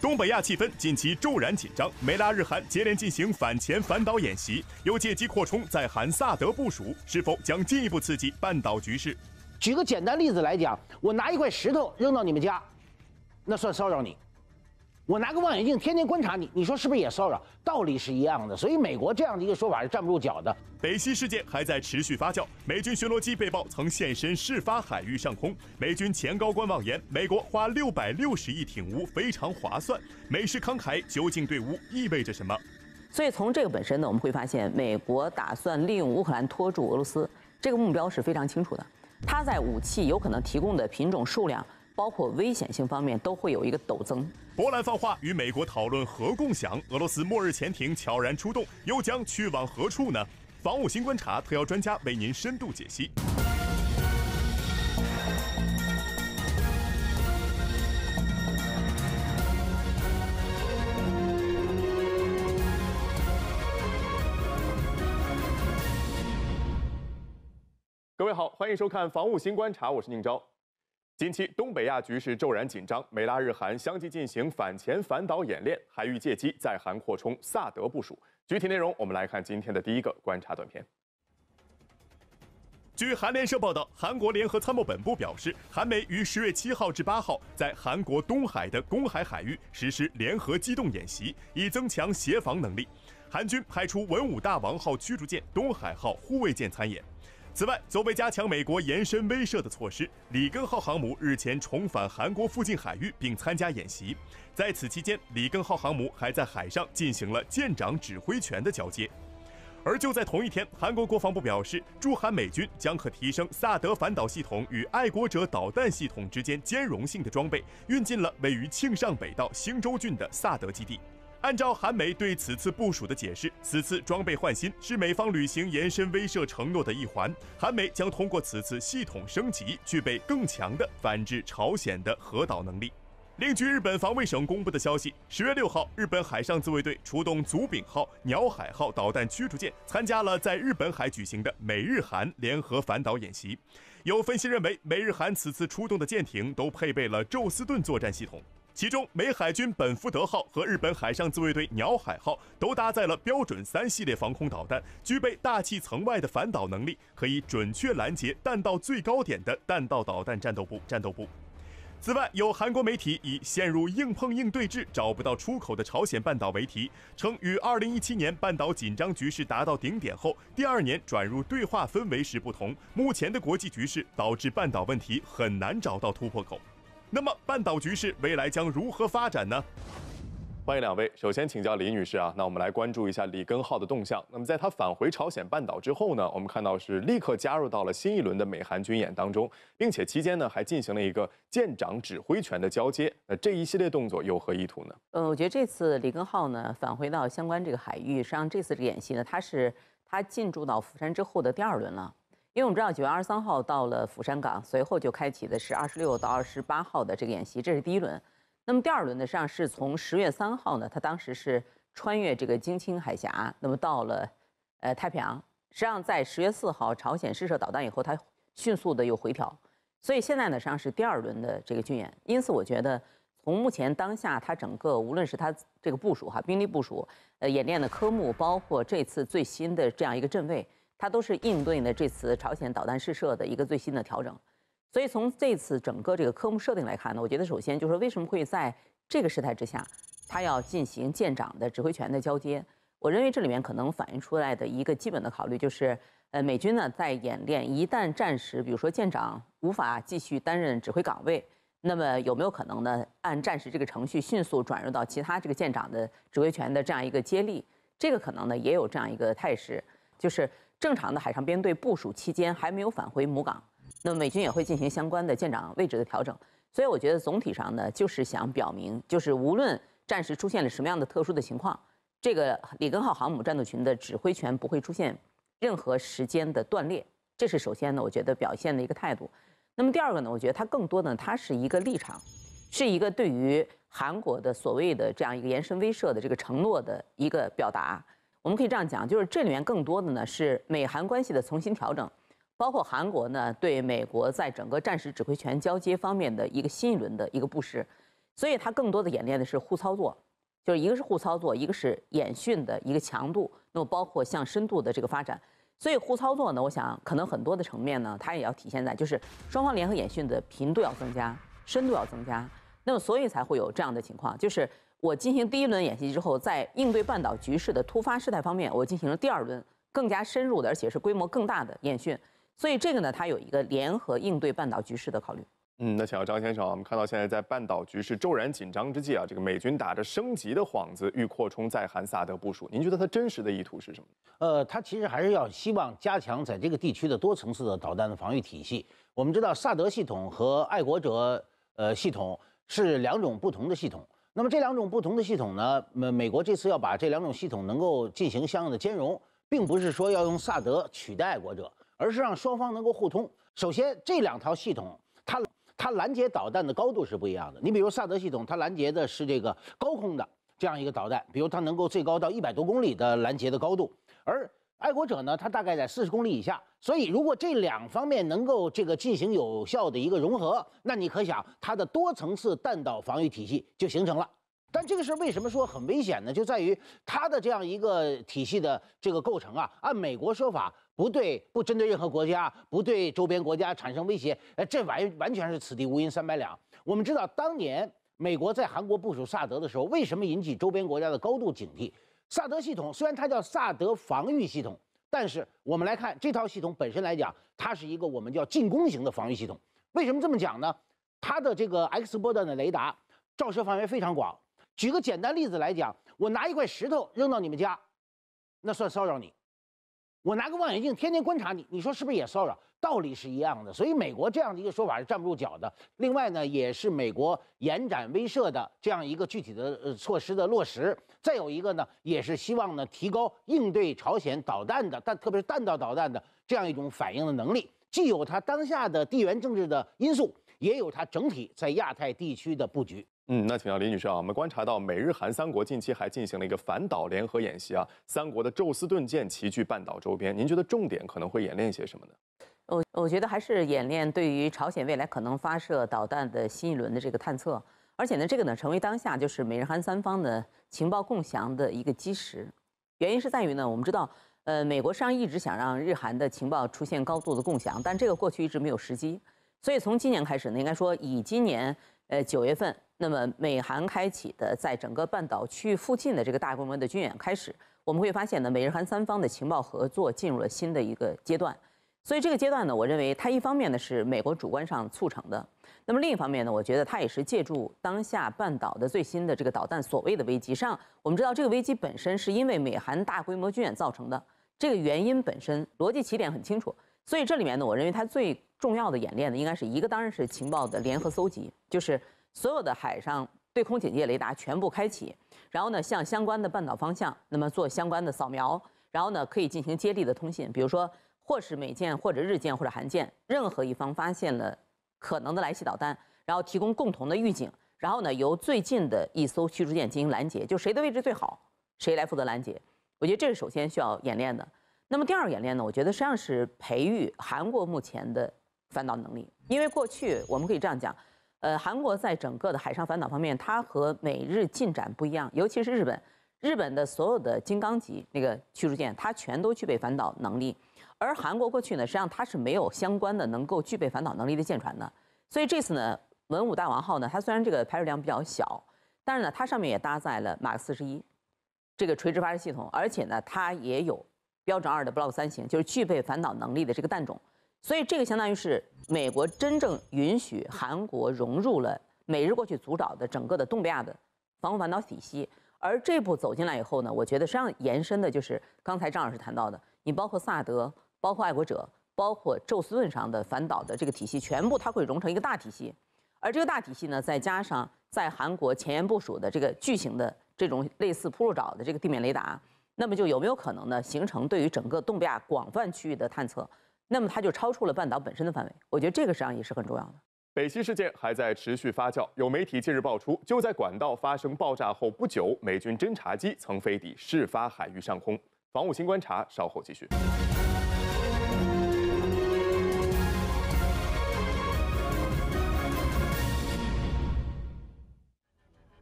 东北亚气氛近期骤然紧张，美拉日韩接连进行反潜反导演习，又借机扩充在韩萨德部署，是否将进一步刺激半岛局势？举个简单例子来讲，我拿一块石头扔到你们家，那算骚扰你。我拿个望远镜天天观察你，你说是不是也骚扰？道理是一样的，所以美国这样的一个说法是站不住脚的。北溪事件还在持续发酵，美军巡逻机被曝曾现身事发海域上空。美军前高官妄言，美国花六百六十亿挺乌非常划算。美式慷慨究竟对乌意味着什么？所以从这个本身呢，我们会发现美国打算利用乌克兰拖住俄罗斯，这个目标是非常清楚的。它在武器有可能提供的品种数量，包括危险性方面，都会有一个陡增。波兰放话与美国讨论核共享，俄罗斯末日潜艇悄然出动，又将去往何处呢？防务新观察特邀专家为您深度解析。各位好，欢迎收看《防务新观察》，我是宁钊。近期东北亚局势骤然紧张，美拉日韩相继进行反潜反导演练，还欲借机在韩扩充萨德部署。具体内容我们来看今天的第一个观察短片。据韩联社报道，韩国联合参谋本部表示，韩美于十月七号至八号在韩国东海的公海海域实施联合机动演习，以增强协防能力。韩军派出文武大王号驱逐舰、东海号护卫舰参演。此外，作为加强美国延伸威慑的措施，里根号航母日前重返韩国附近海域并参加演习。在此期间，里根号航母还在海上进行了舰长指挥权的交接。而就在同一天，韩国国防部表示，驻韩美军将可提升萨德反导系统与爱国者导弹系统之间兼容性的装备运进了位于庆尚北道兴州郡的萨德基地。按照韩美对此次部署的解释，此次装备换新是美方履行延伸威慑承诺的一环。韩美将通过此次系统升级，具备更强的反制朝鲜的核导能力。另据日本防卫省公布的消息，十月六号，日本海上自卫队出动“祖丙号”、“鸟海号”导弹驱逐舰，参加了在日本海举行的美日韩联合反导演习。有分析认为，美日韩此次出动的舰艇都配备了宙斯盾作战系统。其中，美海军本福德号和日本海上自卫队鸟海号都搭载了标准三系列防空导弹，具备大气层外的反导能力，可以准确拦截弹道最高点的弹道导弹战斗部。战斗部。此外，有韩国媒体以“陷入硬碰硬对峙，找不到出口的朝鲜半岛”为题，称与2017年半岛紧张局势达到顶点后第二年转入对话氛围时不同，目前的国际局势导致半岛问题很难找到突破口。那么半岛局势未来将如何发展呢？欢迎两位，首先请教李女士啊。那我们来关注一下李根浩的动向。那么在他返回朝鲜半岛之后呢，我们看到是立刻加入到了新一轮的美韩军演当中，并且期间呢还进行了一个舰长指挥权的交接。那这一系列动作有何意图呢？呃，我觉得这次李根浩呢返回到相关这个海域，实际上这次演习呢他是他进驻到釜山之后的第二轮了。因为我们知道九月二十三号到了釜山港，随后就开启的是二十六到二十八号的这个演习，这是第一轮。那么第二轮呢，实际上是从十月三号呢，它当时是穿越这个京青海峡，那么到了呃太平洋。实际上在十月四号朝鲜试射导弹以后，它迅速的又回调。所以现在呢，实际上是第二轮的这个军演。因此，我觉得从目前当下它整个无论是它这个部署哈兵力部署，呃演练的科目，包括这次最新的这样一个阵位。它都是应对呢这次朝鲜导弹试射的一个最新的调整，所以从这次整个这个科目设定来看呢，我觉得首先就是为什么会在这个时态之下，它要进行舰长的指挥权的交接？我认为这里面可能反映出来的一个基本的考虑就是，呃，美军呢在演练，一旦战时，比如说舰长无法继续担任指挥岗位，那么有没有可能呢，按战时这个程序迅速转入到其他这个舰长的指挥权的这样一个接力？这个可能呢也有这样一个态势，就是。正常的海上编队部署期间还没有返回母港，那美军也会进行相关的舰长位置的调整。所以我觉得总体上呢，就是想表明，就是无论战时出现了什么样的特殊的情况，这个里根号航母战斗群的指挥权不会出现任何时间的断裂。这是首先呢，我觉得表现的一个态度。那么第二个呢，我觉得它更多呢，它是一个立场，是一个对于韩国的所谓的这样一个延伸威慑的这个承诺的一个表达。我们可以这样讲，就是这里面更多的呢是美韩关系的重新调整，包括韩国呢对美国在整个战时指挥权交接方面的一个新一轮的一个布施，所以它更多的演练的是互操作，就是一个是互操作，一个是演训的一个强度，那么包括向深度的这个发展，所以互操作呢，我想可能很多的层面呢，它也要体现在就是双方联合演训的频度要增加，深度要增加，那么所以才会有这样的情况，就是。我进行第一轮演习之后，在应对半岛局势的突发事态方面，我进行了第二轮更加深入的，而且是规模更大的演训。所以这个呢，它有一个联合应对半岛局势的考虑。嗯，那小张先生，我们看到现在在半岛局势骤然紧张之际啊，这个美军打着升级的幌子，欲扩充在韩萨德部署。您觉得它真实的意图是什么？呃，它其实还是要希望加强在这个地区的多层次的导弹的防御体系。我们知道，萨德系统和爱国者呃系统是两种不同的系统。那么这两种不同的系统呢？美美国这次要把这两种系统能够进行相应的兼容，并不是说要用萨德取代爱国者，而是让双方能够互通。首先，这两套系统它它拦截导弹的高度是不一样的。你比如萨德系统，它拦截的是这个高空的这样一个导弹，比如它能够最高到一百多公里的拦截的高度，而爱国者呢，它大概在四十公里以下，所以如果这两方面能够这个进行有效的一个融合，那你可想它的多层次弹道防御体系就形成了。但这个事为什么说很危险呢？就在于它的这样一个体系的这个构成啊，按美国说法不对，不针对任何国家，不对周边国家产生威胁，诶，这完完全是此地无银三百两。我们知道当年美国在韩国部署萨德的时候，为什么引起周边国家的高度警惕？萨德系统虽然它叫萨德防御系统，但是我们来看这套系统本身来讲，它是一个我们叫进攻型的防御系统。为什么这么讲呢？它的这个 X 波段的雷达照射范围非常广。举个简单例子来讲，我拿一块石头扔到你们家，那算骚扰你。我拿个望远镜天天观察你，你说是不是也骚扰？道理是一样的，所以美国这样的一个说法是站不住脚的。另外呢，也是美国延展威慑的这样一个具体的措施的落实。再有一个呢，也是希望呢提高应对朝鲜导弹的，但特别是弹道导弹的这样一种反应的能力。既有它当下的地缘政治的因素，也有它整体在亚太地区的布局。嗯，那请教李女士啊，我们观察到美日韩三国近期还进行了一个反导联合演习啊，三国的宙斯盾舰齐聚半岛周边，您觉得重点可能会演练一些什么呢？我我觉得还是演练对于朝鲜未来可能发射导弹的新一轮的这个探测，而且呢，这个呢成为当下就是美日韩三方的情报共享的一个基石，原因是在于呢，我们知道，呃，美国实际上一直想让日韩的情报出现高度的共享，但这个过去一直没有时机，所以从今年开始呢，应该说以今年。呃，九月份，那么美韩开启的在整个半岛区域附近的这个大规模的军演开始，我们会发现呢，美日韩三方的情报合作进入了新的一个阶段。所以这个阶段呢，我认为它一方面呢是美国主观上促成的，那么另一方面呢，我觉得它也是借助当下半岛的最新的这个导弹所谓的危机上，我们知道这个危机本身是因为美韩大规模军演造成的，这个原因本身逻辑起点很清楚。所以这里面呢，我认为它最。重要的演练呢，应该是一个，当然是情报的联合搜集，就是所有的海上对空警戒雷达全部开启，然后呢，向相关的半岛方向，那么做相关的扫描，然后呢，可以进行接力的通信，比如说，或是美舰，或者日舰，或者韩舰，任何一方发现了可能的来袭导弹，然后提供共同的预警，然后呢，由最近的一艘驱逐舰进行拦截，就谁的位置最好，谁来负责拦截。我觉得这是首先需要演练的。那么第二个演练呢，我觉得实际上是培育韩国目前的。反导能力，因为过去我们可以这样讲，呃，韩国在整个的海上反导方面，它和美日进展不一样，尤其是日本，日本的所有的金刚级那个驱逐舰，它全都具备反导能力，而韩国过去呢，实际上它是没有相关的能够具备反导能力的舰船的，所以这次呢，文武大王号呢，它虽然这个排水量比较小，但是呢，它上面也搭载了马克四十一这个垂直发射系统，而且呢，它也有标准二的 Block 三型，就是具备反导能力的这个弹种。所以这个相当于是美国真正允许韩国融入了美日过去主导的整个的东北亚的防空反导体系。而这步走进来以后呢，我觉得实际上延伸的就是刚才张老师谈到的，你包括萨德，包括爱国者，包括宙斯盾上的反导的这个体系，全部它会融成一个大体系。而这个大体系呢，再加上在韩国前沿部署的这个巨型的这种类似铺路爪的这个地面雷达，那么就有没有可能呢，形成对于整个东北亚广泛区域的探测？那么它就超出了半岛本身的范围，我觉得这个实际上也是很重要的。北溪事件还在持续发酵，有媒体近日爆出，就在管道发生爆炸后不久，美军侦察机曾飞抵事发海域上空。防务新观察，稍后继续。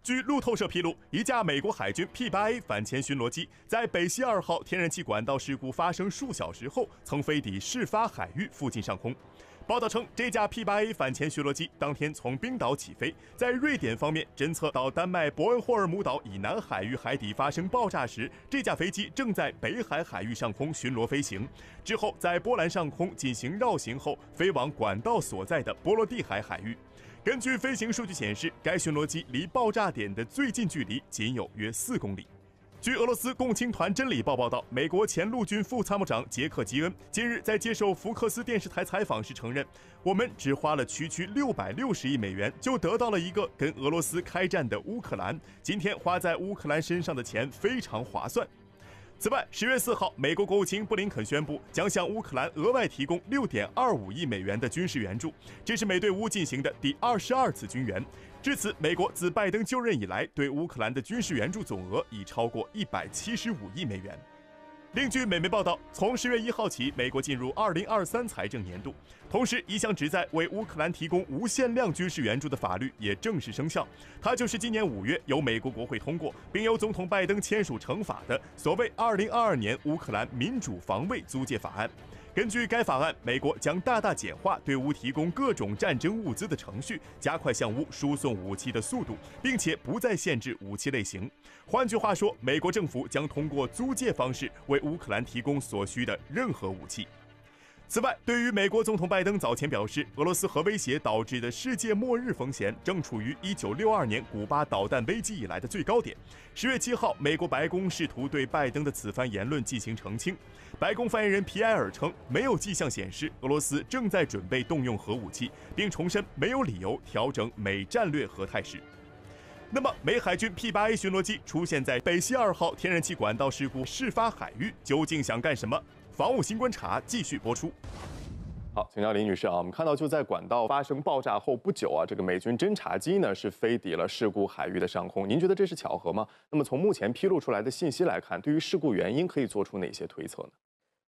据路透社披露，一架美国海军 P8A 反潜巡逻机在北溪二号天然气管道事故发生数小时后，曾飞抵事发海域附近上空。报道称，这架 P8A 反潜巡逻机当天从冰岛起飞，在瑞典方面侦测到丹麦伯恩霍尔姆岛以南海域海底发生爆炸时，这架飞机正在北海海域上空巡逻飞行。之后，在波兰上空进行绕行后，飞往管道所在的波罗的海海域。根据飞行数据显示，该巡逻机离爆炸点的最近距离仅有约四公里。据俄罗斯共青团真理报报道，美国前陆军副参谋长杰克·吉恩近日在接受福克斯电视台采访时承认：“我们只花了区区六百六十亿美元，就得到了一个跟俄罗斯开战的乌克兰。今天花在乌克兰身上的钱非常划算。”此外，十月四号，美国国务卿布林肯宣布，将向乌克兰额外提供六点二五亿美元的军事援助，这是美对乌进行的第二十二次军援。至此，美国自拜登就任以来对乌克兰的军事援助总额已超过一百七十五亿美元。另据美媒报道，从十月一号起，美国进入二零二三财政年度，同时一项旨在为乌克兰提供无限量军事援助的法律也正式生效。它就是今年五月由美国国会通过，并由总统拜登签署惩罚的所谓“二零二二年乌克兰民主防卫租借法案”。根据该法案，美国将大大简化对乌提供各种战争物资的程序，加快向乌输送武器的速度，并且不再限制武器类型。换句话说，美国政府将通过租借方式为乌克兰提供所需的任何武器。此外，对于美国总统拜登早前表示，俄罗斯核威胁导致的世界末日风险正处于1962年古巴导弹危机以来的最高点。十月七号，美国白宫试图对拜登的此番言论进行澄清。白宫发言人皮埃尔称，没有迹象显示俄罗斯正在准备动用核武器，并重申没有理由调整美战略核态势。那么，美海军 P8A 巡逻机出现在北溪二号天然气管道事故事发海域，究竟想干什么？防务新观察继续播出。好，请教李女士啊，我们看到就在管道发生爆炸后不久啊，这个美军侦察机呢是飞抵了事故海域的上空。您觉得这是巧合吗？那么从目前披露出来的信息来看，对于事故原因可以做出哪些推测呢？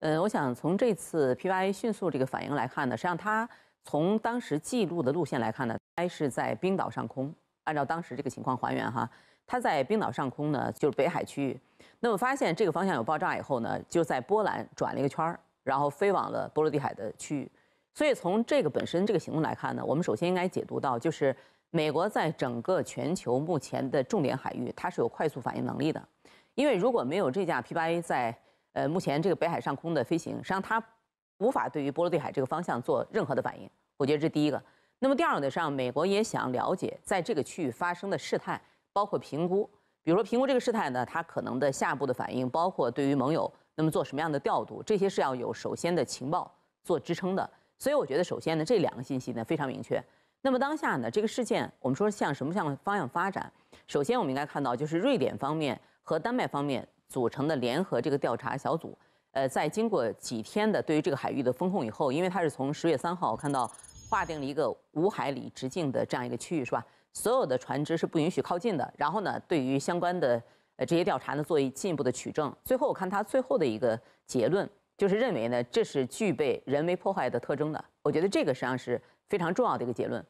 嗯，我想从这次 P Y A 迅速这个反应来看呢，实际上它从当时记录的路线来看呢，该是在冰岛上空。按照当时这个情况还原哈。它在冰岛上空呢，就是北海区域。那么发现这个方向有爆炸以后呢，就在波兰转了一个圈儿，然后飞往了波罗的海的区域。所以从这个本身这个行动来看呢，我们首先应该解读到，就是美国在整个全球目前的重点海域，它是有快速反应能力的。因为如果没有这架 P 八 A 在呃目前这个北海上空的飞行，实际上它无法对于波罗的海这个方向做任何的反应。我觉得这是第一个。那么第二个呢，上美国也想了解在这个区域发生的事态。包括评估，比如说评估这个事态呢，它可能的下步的反应，包括对于盟友，那么做什么样的调度，这些是要有首先的情报做支撑的。所以我觉得，首先呢，这两个信息呢非常明确。那么当下呢，这个事件我们说向什么向方向发展？首先我们应该看到，就是瑞典方面和丹麦方面组成的联合这个调查小组，呃，在经过几天的对于这个海域的风控以后，因为它是从十月三号，看到划定了一个五海里直径的这样一个区域，是吧？所有的船只是不允许靠近的。然后呢，对于相关的呃这些调查呢，做进一步的取证。最后我看他最后的一个结论，就是认为呢，这是具备人为破坏的特征的。我觉得这个实际上是非常重要的一个结论。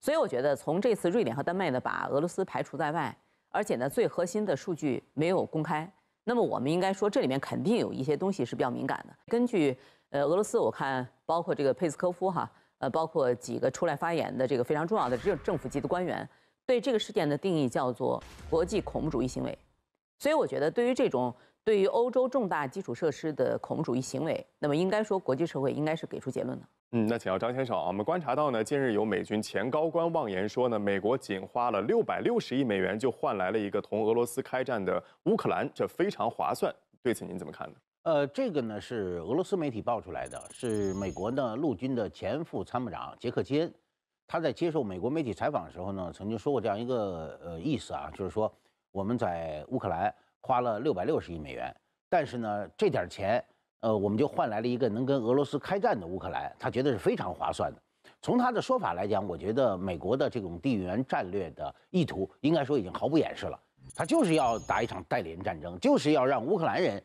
所以我觉得从这次瑞典和丹麦呢，把俄罗斯排除在外，而且呢，最核心的数据没有公开。那么我们应该说，这里面肯定有一些东西是比较敏感的。根据呃俄罗斯，我看包括这个佩斯科夫哈。呃，包括几个出来发言的这个非常重要的政政府级的官员，对这个事件的定义叫做国际恐怖主义行为，所以我觉得对于这种对于欧洲重大基础设施的恐怖主义行为，那么应该说国际社会应该是给出结论的。嗯，那请教张先生啊，我们观察到呢，近日有美军前高官妄言说呢，美国仅花了六百六十亿美元就换来了一个同俄罗斯开战的乌克兰，这非常划算。对此您怎么看呢？呃，这个呢是俄罗斯媒体报出来的，是美国呢陆军的前副参谋长杰克金，他在接受美国媒体采访的时候呢，曾经说过这样一个呃意思啊，就是说我们在乌克兰花了六百六十亿美元，但是呢，这点钱呃我们就换来了一个能跟俄罗斯开战的乌克兰，他觉得是非常划算的。从他的说法来讲，我觉得美国的这种地缘战略的意图，应该说已经毫不掩饰了，他就是要打一场代理人战争，就是要让乌克兰人。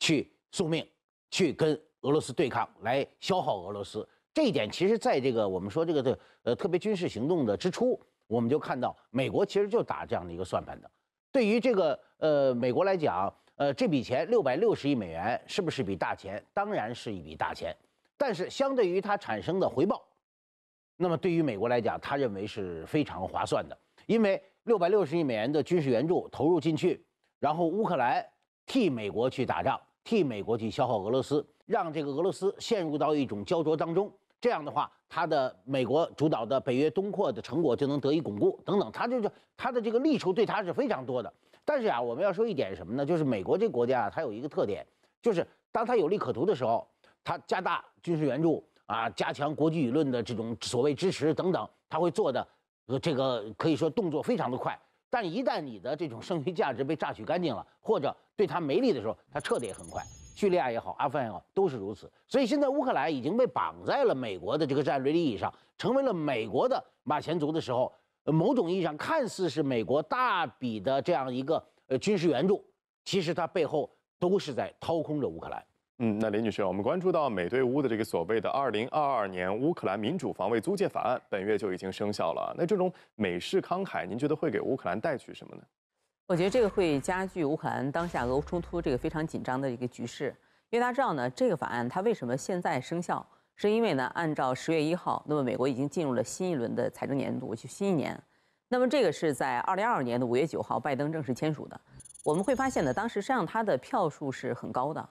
去送命，去跟俄罗斯对抗，来消耗俄罗斯。这一点其实，在这个我们说这个的呃特别军事行动的之初，我们就看到美国其实就打这样的一个算盘的。对于这个呃美国来讲，呃这笔钱六百六十亿美元是不是笔大钱？当然是一笔大钱，但是相对于它产生的回报，那么对于美国来讲，他认为是非常划算的，因为六百六十亿美元的军事援助投入进去，然后乌克兰替美国去打仗。替美国去消耗俄罗斯，让这个俄罗斯陷入到一种焦灼当中，这样的话，他的美国主导的北约东扩的成果就能得以巩固，等等，他就是他的这个利处对他是非常多的。但是啊，我们要说一点什么呢？就是美国这国家啊，它有一个特点，就是当它有利可图的时候，它加大军事援助啊，加强国际舆论的这种所谓支持等等，它会做的这个可以说动作非常的快。但一旦你的这种剩余价值被榨取干净了，或者对它没利的时候，它撤的也很快。叙利亚也好，阿富汗也好，都是如此。所以现在乌克兰已经被绑在了美国的这个战略利益上，成为了美国的马前卒的时候，某种意义上看似是美国大笔的这样一个呃军事援助，其实它背后都是在掏空着乌克兰。嗯，那林女士，我们关注到美对乌的这个所谓的二零二二年乌克兰民主防卫租借法案，本月就已经生效了。那这种美式慷慨，您觉得会给乌克兰带去什么呢？我觉得这个会加剧乌克兰当下俄乌冲突这个非常紧张的一个局势。因为大家知道呢，这个法案它为什么现在生效，是因为呢，按照十月一号，那么美国已经进入了新一轮的财政年度，就新一年。那么这个是在二零二二年的五月九号拜登正式签署的。我们会发现呢，当时实际上它的票数是很高的。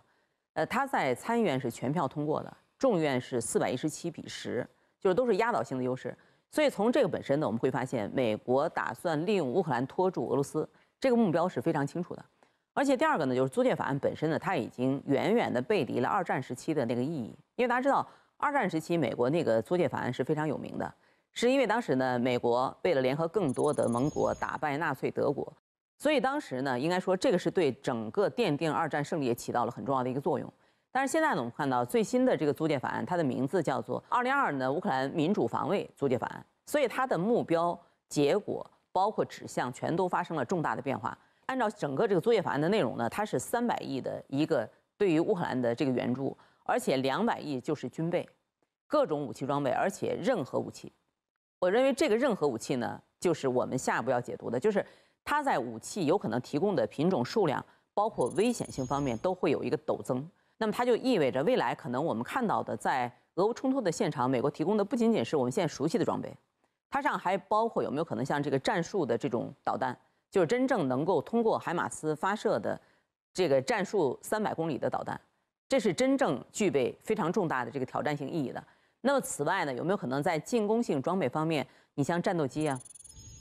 呃，他在参议院是全票通过的，众议院是四百一十七比十，就是都是压倒性的优势。所以从这个本身呢，我们会发现美国打算利用乌克兰拖住俄罗斯，这个目标是非常清楚的。而且第二个呢，就是租借法案本身呢，它已经远远地背离了二战时期的那个意义。因为大家知道，二战时期美国那个租借法案是非常有名的，是因为当时呢，美国为了联合更多的盟国打败纳粹德国。所以当时呢，应该说这个是对整个奠定二战胜利也起到了很重要的一个作用。但是现在呢，我们看到最新的这个租借法案，它的名字叫做二零二呢乌克兰民主防卫租借法案。所以它的目标、结果包括指向全都发生了重大的变化。按照整个这个租借法案的内容呢，它是三百亿的一个对于乌克兰的这个援助，而且两百亿就是军备，各种武器装备，而且任何武器。我认为这个任何武器呢，就是我们下一步要解读的，就是。它在武器有可能提供的品种数量，包括危险性方面，都会有一个陡增。那么它就意味着未来可能我们看到的，在俄乌冲突的现场，美国提供的不仅仅是我们现在熟悉的装备，它上还包括有没有可能像这个战术的这种导弹，就是真正能够通过海马斯发射的这个战术三百公里的导弹，这是真正具备非常重大的这个挑战性意义的。那么此外呢，有没有可能在进攻性装备方面，你像战斗机啊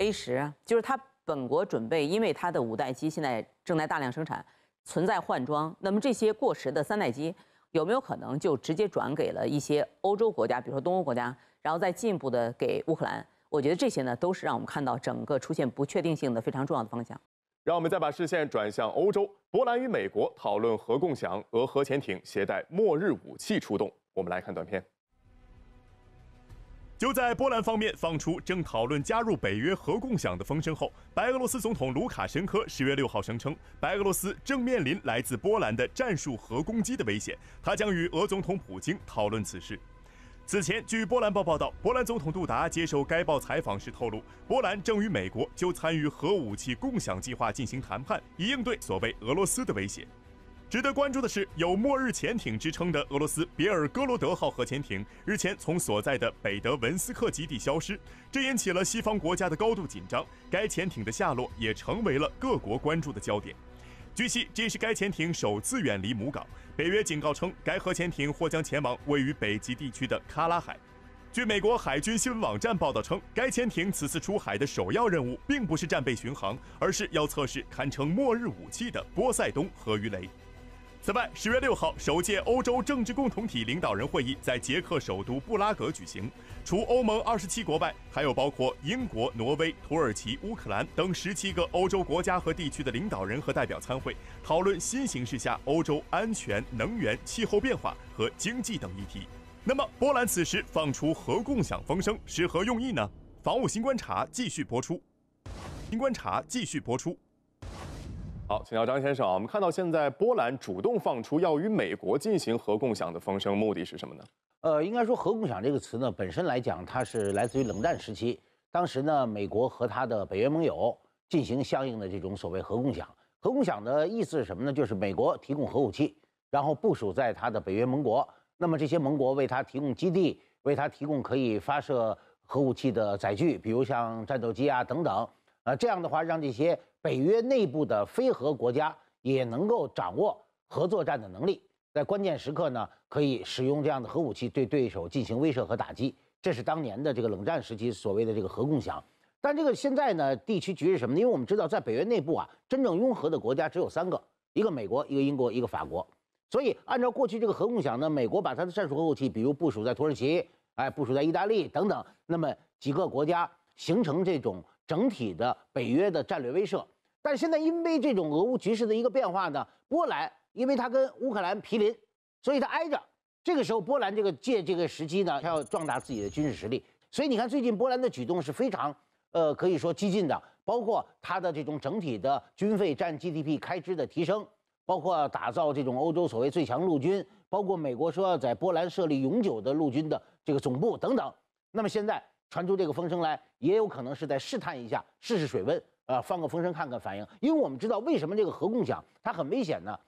，A 十，就是它。本国准备，因为它的五代机现在正在大量生产，存在换装。那么这些过时的三代机有没有可能就直接转给了一些欧洲国家，比如说东欧国家，然后再进一步的给乌克兰？我觉得这些呢，都是让我们看到整个出现不确定性的非常重要的方向。让我们再把视线转向欧洲，波兰与美国讨论核共享，俄核潜艇携带末日武器出动。我们来看短片。就在波兰方面放出正讨论加入北约核共享的风声后，白俄罗斯总统卢卡申科十月六号声称，白俄罗斯正面临来自波兰的战术核攻击的危险，他将与俄总统普京讨论此事。此前，据波兰报报道，波兰总统杜达接受该报采访时透露，波兰正与美国就参与核武器共享计划进行谈判，以应对所谓俄罗斯的威胁。值得关注的是，有“末日潜艇”之称的俄罗斯别尔哥罗德号核潜艇日前从所在的北德文斯克基地消失，这引起了西方国家的高度紧张。该潜艇的下落也成为了各国关注的焦点。据悉，这是该潜艇首次远离母港。北约警告称，该核潜艇或将前往位于北极地区的卡拉海。据美国海军新闻网站报道称，该潜艇此次出海的首要任务并不是战备巡航，而是要测试堪称“末日武器”的波塞冬核鱼雷。此外，十月六号，首届欧洲政治共同体领导人会议在捷克首都布拉格举行。除欧盟二十七国外，还有包括英国、挪威、土耳其、乌克兰等十七个欧洲国家和地区的领导人和代表参会，讨论新形势下欧洲安全、能源、气候变化和经济等议题。那么，波兰此时放出核共享风声是何用意呢？防务新观察继续播出。新观察继续播出。好，请教张先生啊，我们看到现在波兰主动放出要与美国进行核共享的风声，目的是什么呢？呃，应该说核共享这个词呢，本身来讲它是来自于冷战时期，当时呢，美国和他的北约盟友进行相应的这种所谓核共享。核共享的意思是什么呢？就是美国提供核武器，然后部署在他的北约盟国，那么这些盟国为他提供基地，为他提供可以发射核武器的载具，比如像战斗机啊等等。啊，这样的话让这些。北约内部的非核国家也能够掌握核作战的能力，在关键时刻呢，可以使用这样的核武器对对手进行威慑和打击。这是当年的这个冷战时期所谓的这个核共享。但这个现在呢，地区局势什么？呢？因为我们知道，在北约内部啊，真正拥核的国家只有三个：一个美国，一个英国，一个法国。所以按照过去这个核共享呢，美国把它的战术核武器，比如部署在土耳其，哎，部署在意大利等等，那么几个国家形成这种。整体的北约的战略威慑，但是现在因为这种俄乌局势的一个变化呢，波兰因为它跟乌克兰毗邻，所以它挨着。这个时候，波兰这个借这个时机呢，它要壮大自己的军事实力。所以你看，最近波兰的举动是非常，呃，可以说激进的，包括它的这种整体的军费占 GDP 开支的提升，包括打造这种欧洲所谓最强陆军，包括美国说要在波兰设立永久的陆军的这个总部等等。那么现在。传出这个风声来，也有可能是在试探一下，试试水温，啊，放个风声看看反应。因为我们知道为什么这个核共享它很危险呢？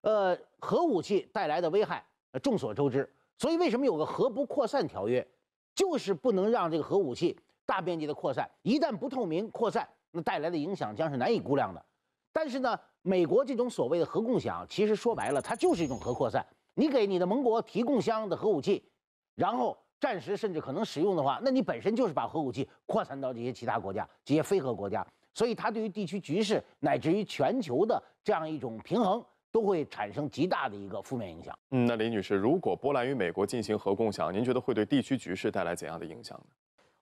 呃，核武器带来的危害，呃，众所周知。所以为什么有个核不扩散条约，就是不能让这个核武器大面积的扩散。一旦不透明扩散，那带来的影响将是难以估量的。但是呢，美国这种所谓的核共享，其实说白了，它就是一种核扩散。你给你的盟国提供相应的核武器，然后。暂时甚至可能使用的话，那你本身就是把核武器扩散到这些其他国家、这些非核国家，所以它对于地区局势乃至于全球的这样一种平衡都会产生极大的一个负面影响。嗯，那李女士，如果波兰与美国进行核共享，您觉得会对地区局势带来怎样的影响呢？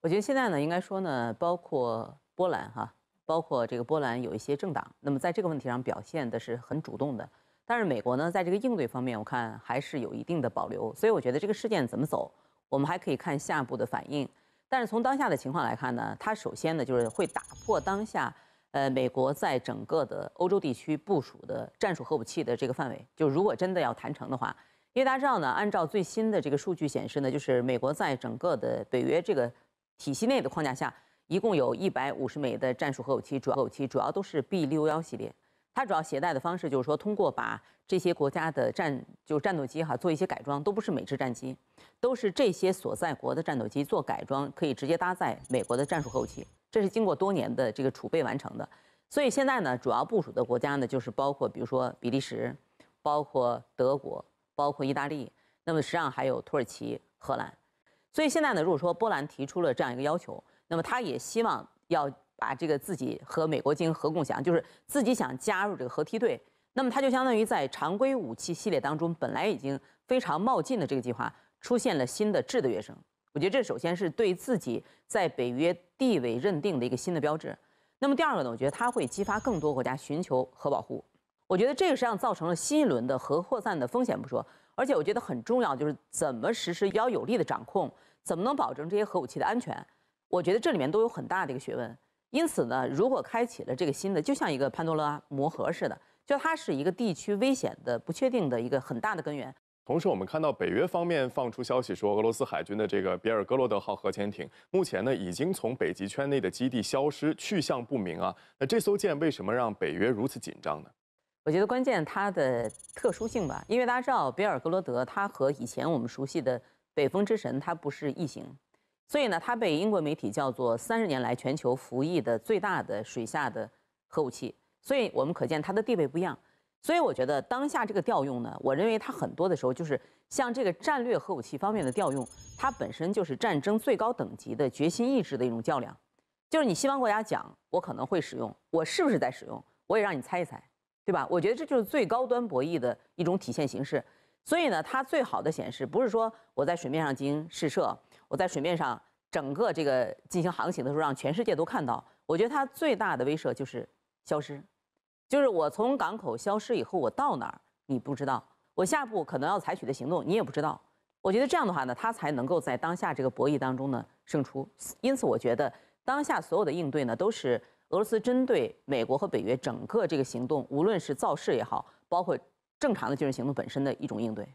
我觉得现在呢，应该说呢，包括波兰哈，包括这个波兰有一些政党，那么在这个问题上表现的是很主动的，但是美国呢，在这个应对方面，我看还是有一定的保留，所以我觉得这个事件怎么走？我们还可以看下步的反应，但是从当下的情况来看呢，它首先呢就是会打破当下，呃，美国在整个的欧洲地区部署的战术核武器的这个范围。就如果真的要谈成的话，因为大家知道呢，按照最新的这个数据显示呢，就是美国在整个的北约这个体系内的框架下，一共有一百五十枚的战术核武器，主要核武器主要都是 B 六幺系列。它主要携带的方式就是说，通过把这些国家的战就战斗机哈做一些改装，都不是美制战机，都是这些所在国的战斗机做改装，可以直接搭载美国的战术后期。这是经过多年的这个储备完成的。所以现在呢，主要部署的国家呢，就是包括比如说比利时，包括德国，包括意大利，那么实际上还有土耳其、荷兰。所以现在呢，如果说波兰提出了这样一个要求，那么他也希望要。把这个自己和美国进行核共享，就是自己想加入这个核梯队，那么它就相当于在常规武器系列当中本来已经非常冒进的这个计划出现了新的质的跃升。我觉得这首先是对自己在北约地位认定的一个新的标志。那么第二个呢，我觉得它会激发更多国家寻求核保护。我觉得这个实际上造成了新一轮的核扩散的风险不说，而且我觉得很重要就是怎么实施比较有力的掌控，怎么能保证这些核武器的安全？我觉得这里面都有很大的一个学问。因此呢，如果开启了这个新的，就像一个潘多拉魔盒似的，就它是一个地区危险的、不确定的一个很大的根源。同时，我们看到北约方面放出消息说，俄罗斯海军的这个“比尔格罗德”号核潜艇目前呢已经从北极圈内的基地消失，去向不明啊。那这艘舰为什么让北约如此紧张呢？我觉得关键它的特殊性吧，因为大家知道“比尔格罗德”它和以前我们熟悉的“北风之神”它不是异形。所以呢，它被英国媒体叫做三十年来全球服役的最大的水下的核武器。所以，我们可见它的地位不一样。所以，我觉得当下这个调用呢，我认为它很多的时候就是像这个战略核武器方面的调用，它本身就是战争最高等级的决心意志的一种较量。就是你西方国家讲我可能会使用，我是不是在使用，我也让你猜一猜，对吧？我觉得这就是最高端博弈的一种体现形式。所以呢，它最好的显示不是说我在水面上进行试射。我在水面上整个这个进行航行的时候，让全世界都看到。我觉得它最大的威慑就是消失，就是我从港口消失以后，我到哪儿你不知道，我下一步可能要采取的行动你也不知道。我觉得这样的话呢，它才能够在当下这个博弈当中呢胜出。因此，我觉得当下所有的应对呢，都是俄罗斯针对美国和北约整个这个行动，无论是造势也好，包括正常的军事行动本身的一种应对。